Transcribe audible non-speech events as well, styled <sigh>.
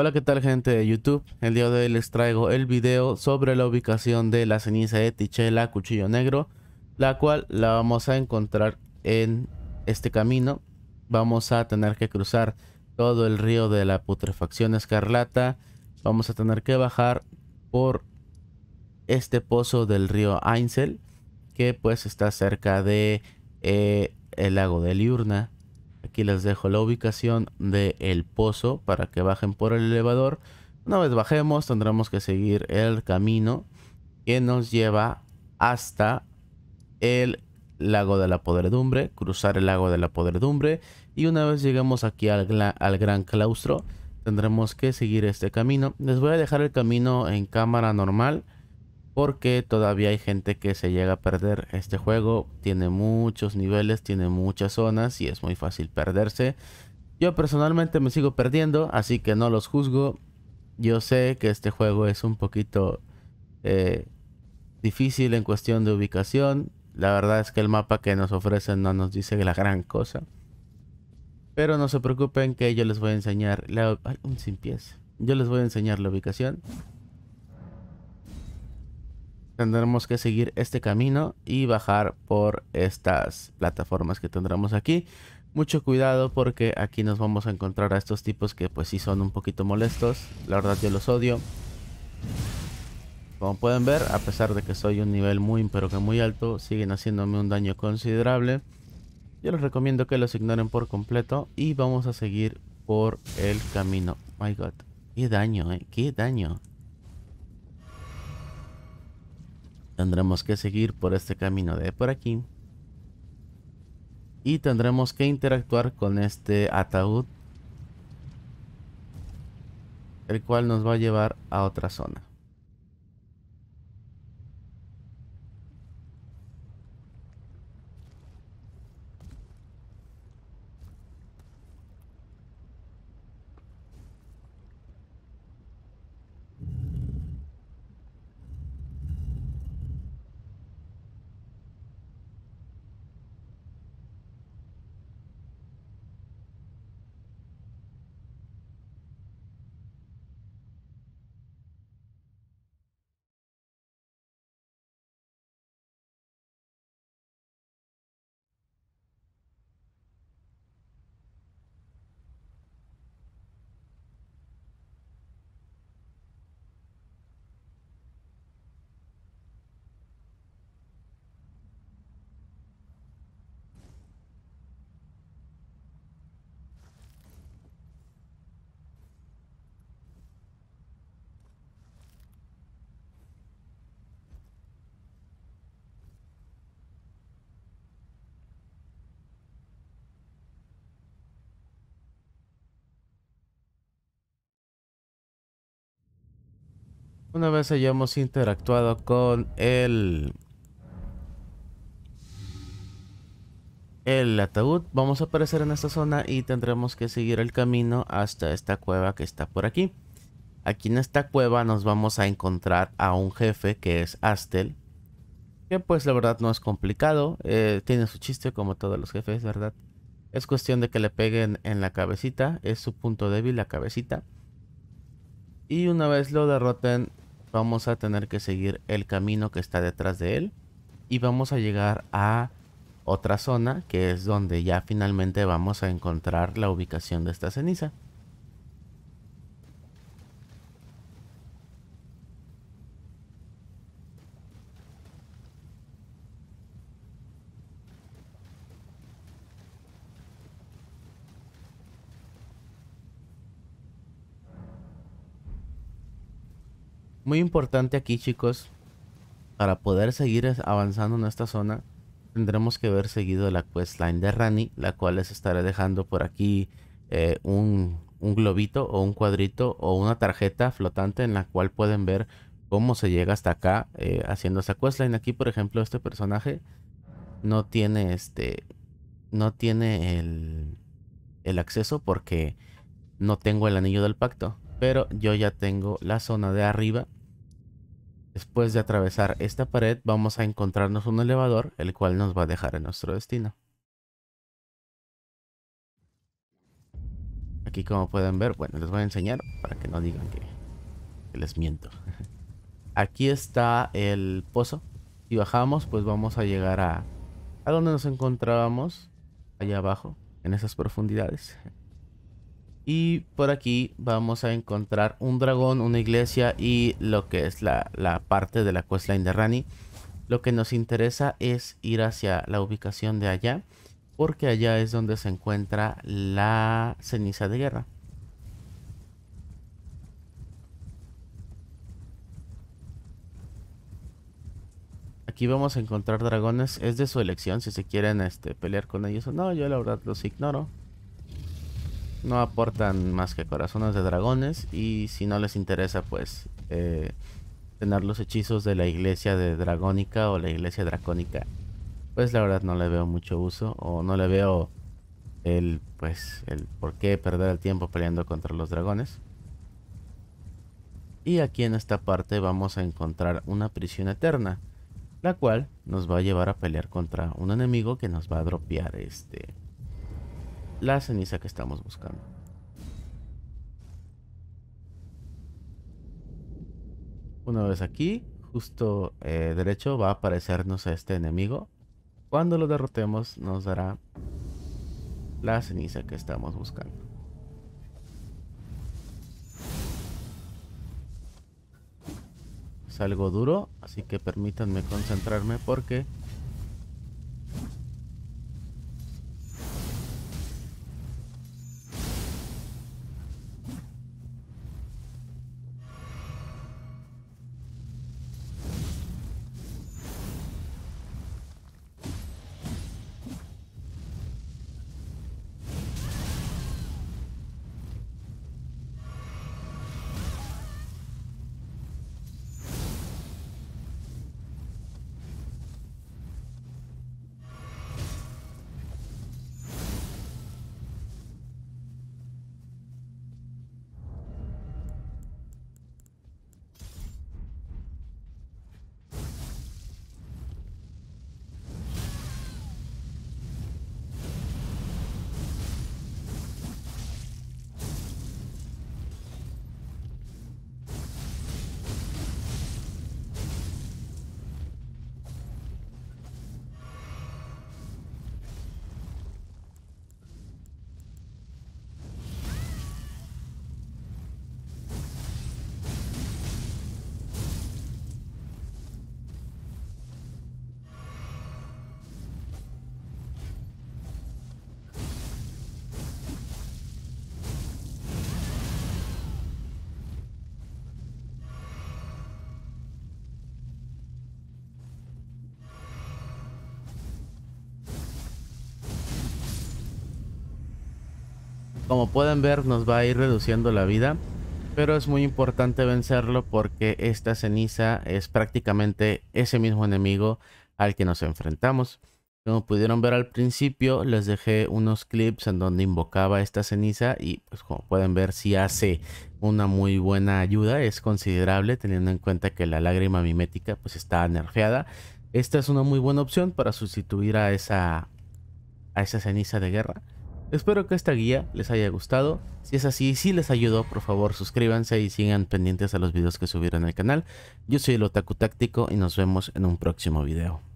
Hola qué tal gente de YouTube, el día de hoy les traigo el video sobre la ubicación de la ceniza de Tichela Cuchillo Negro La cual la vamos a encontrar en este camino Vamos a tener que cruzar todo el río de la putrefacción escarlata Vamos a tener que bajar por este pozo del río Einzel, Que pues está cerca de eh, el lago de Liurna Aquí les dejo la ubicación del el pozo para que bajen por el elevador. Una vez bajemos tendremos que seguir el camino que nos lleva hasta el lago de la podredumbre, cruzar el lago de la podredumbre y una vez lleguemos aquí al, al gran claustro tendremos que seguir este camino. Les voy a dejar el camino en cámara normal porque todavía hay gente que se llega a perder. Este juego tiene muchos niveles, tiene muchas zonas y es muy fácil perderse. Yo personalmente me sigo perdiendo, así que no los juzgo. Yo sé que este juego es un poquito eh, difícil en cuestión de ubicación. La verdad es que el mapa que nos ofrecen no nos dice la gran cosa. Pero no se preocupen que yo les voy a enseñar la... un sin Yo les voy a enseñar la ubicación tendremos que seguir este camino y bajar por estas plataformas que tendremos aquí. Mucho cuidado porque aquí nos vamos a encontrar a estos tipos que pues sí son un poquito molestos. La verdad yo los odio. Como pueden ver, a pesar de que soy un nivel muy pero que muy alto, siguen haciéndome un daño considerable. Yo les recomiendo que los ignoren por completo y vamos a seguir por el camino. my god, qué daño, eh, qué daño. Tendremos que seguir por este camino de por aquí. Y tendremos que interactuar con este ataúd. El cual nos va a llevar a otra zona. Una vez hayamos interactuado con el... ataúd, vamos a aparecer en esta zona y tendremos que seguir el camino hasta esta cueva que está por aquí. Aquí en esta cueva nos vamos a encontrar a un jefe que es Astel. Que pues la verdad no es complicado, eh, tiene su chiste como todos los jefes, ¿verdad? Es cuestión de que le peguen en la cabecita, es su punto débil la cabecita. Y una vez lo derroten, vamos a tener que seguir el camino que está detrás de él. Y vamos a llegar a otra zona, que es donde ya finalmente vamos a encontrar la ubicación de esta ceniza. Muy importante aquí, chicos. Para poder seguir avanzando en esta zona, tendremos que ver seguido la questline de Rani, la cual les estaré dejando por aquí eh, un, globito o un cuadrito o una tarjeta flotante en la cual pueden ver cómo se llega hasta acá eh, haciendo esa questline. Aquí, por ejemplo, este personaje no tiene este. No tiene el, el, acceso porque no tengo el anillo del pacto. Pero yo ya tengo la zona de arriba Después de atravesar esta pared vamos a encontrarnos un elevador, el cual nos va a dejar en nuestro destino. Aquí como pueden ver, bueno, les voy a enseñar para que no digan que, les miento. <laughs> Aquí está el pozo. Si bajamos, pues vamos a llegar a, a donde nos encontrábamos, allá abajo, en esas profundidades. Y por aquí vamos a encontrar un dragón, una iglesia y lo que es la, parte de la questline de Rani. Lo que nos interesa es ir hacia la ubicación de allá. Porque allá es donde se encuentra la ceniza de guerra. Aquí vamos a encontrar dragones. Es de su elección si se quieren este, pelear con ellos o no. Yo la verdad los ignoro no aportan más que corazones de dragones y si no les interesa pues eh, tener los hechizos de la iglesia de dragónica o la iglesia dracónica pues la verdad no le veo mucho uso o no le veo el pues el por qué perder el tiempo peleando contra los dragones y aquí en esta parte vamos a encontrar una prisión eterna la cual nos va a llevar a pelear contra un enemigo que nos va a dropear este la ceniza que estamos buscando. Una vez aquí, justo eh, derecho va a aparecernos a este enemigo. Cuando lo derrotemos nos dará la ceniza que estamos buscando. Es algo duro, así que permítanme concentrarme porque Como pueden ver nos va a ir reduciendo la vida. Pero es muy importante vencerlo porque esta ceniza es prácticamente ese mismo enemigo al que nos enfrentamos. Como pudieron ver al principio, les dejé unos clips en donde invocaba esta ceniza y pues como pueden ver si sí hace una muy buena ayuda, es considerable teniendo en cuenta que la lágrima mimética pues está nerfeada. Esta es una muy buena opción para sustituir a esa, a esa ceniza de guerra. Espero que esta guía les haya gustado. Si es así, y si les ayudó, por favor suscríbanse y sigan pendientes a los videos que subieron al canal. Yo soy el Otaku Táctico y nos vemos en un próximo video.